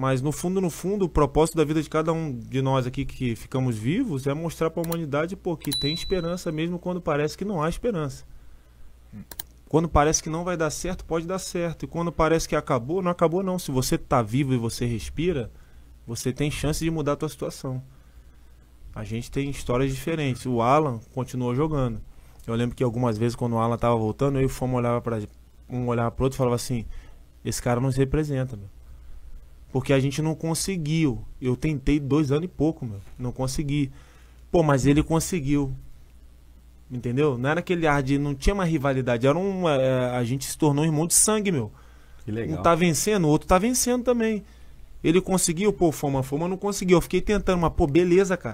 Mas no fundo, no fundo, o propósito da vida de cada um de nós aqui que ficamos vivos é mostrar para a humanidade que tem esperança mesmo quando parece que não há esperança. Quando parece que não vai dar certo, pode dar certo. E quando parece que acabou, não acabou não. Se você está vivo e você respira, você tem chance de mudar a sua situação. A gente tem histórias diferentes. O Alan continuou jogando. Eu lembro que algumas vezes quando o Alan estava voltando, eu e o Fome olhava para um olhava para outro e falava assim: esse cara não se representa, meu. Porque a gente não conseguiu. Eu tentei dois anos e pouco, meu. Não consegui. Pô, mas ele conseguiu. Entendeu? Não era aquele ar de. Não tinha uma rivalidade. Era uma, é, a gente se tornou um irmão de sangue, meu. Que legal. Um tá vencendo, o outro tá vencendo também. Ele conseguiu, pô, Foma, Foma não conseguiu. Eu fiquei tentando, mas, pô, beleza, cara.